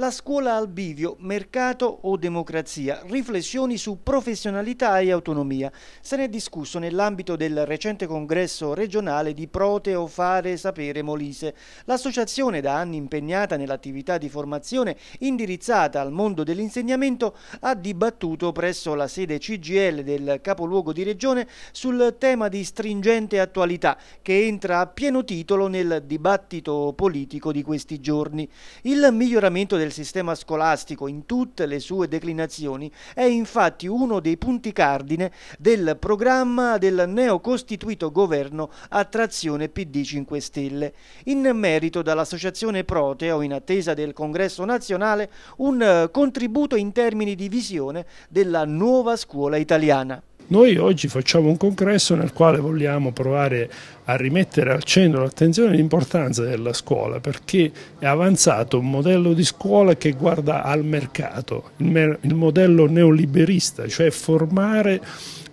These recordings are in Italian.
La scuola al bivio, mercato o democrazia, riflessioni su professionalità e autonomia. Se ne è discusso nell'ambito del recente congresso regionale di Proteo Fare Sapere Molise. L'associazione da anni impegnata nell'attività di formazione indirizzata al mondo dell'insegnamento ha dibattuto presso la sede CGL del capoluogo di regione sul tema di stringente attualità che entra a pieno titolo nel dibattito politico di questi giorni. Il miglioramento del del sistema scolastico in tutte le sue declinazioni è infatti uno dei punti cardine del programma del neocostituito governo Attrazione PD 5 Stelle. In merito dall'associazione Proteo, in attesa del congresso nazionale, un eh, contributo in termini di visione della nuova scuola italiana. Noi oggi facciamo un congresso nel quale vogliamo provare a rimettere al centro l'attenzione l'importanza della scuola perché è avanzato un modello di scuola che guarda al mercato, il, il modello neoliberista, cioè formare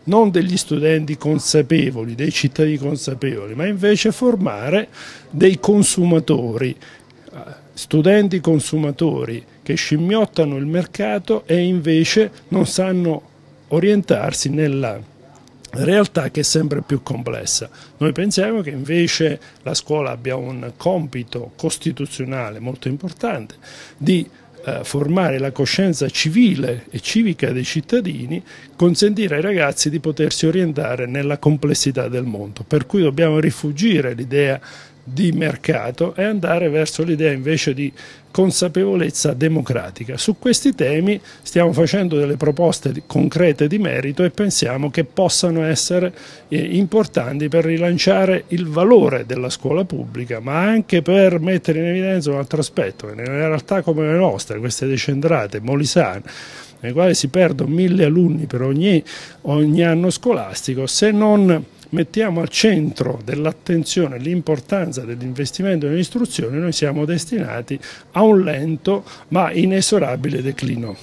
non degli studenti consapevoli, dei cittadini consapevoli, ma invece formare dei consumatori, eh, studenti consumatori che scimmiottano il mercato e invece non sanno orientarsi nella realtà che è sempre più complessa. Noi pensiamo che invece la scuola abbia un compito costituzionale molto importante di eh, formare la coscienza civile e civica dei cittadini, consentire ai ragazzi di potersi orientare nella complessità del mondo. Per cui dobbiamo rifugire l'idea di mercato e andare verso l'idea invece di consapevolezza democratica. Su questi temi stiamo facendo delle proposte concrete di merito e pensiamo che possano essere eh, importanti per rilanciare il valore della scuola pubblica, ma anche per mettere in evidenza un altro aspetto, che nelle realtà come le nostre, queste decentrate, molisane, nelle quali si perdono mille alunni per ogni, ogni anno scolastico, se non mettiamo al centro dell'attenzione l'importanza dell'investimento nell'istruzione, noi siamo destinati a un lento ma inesorabile declino.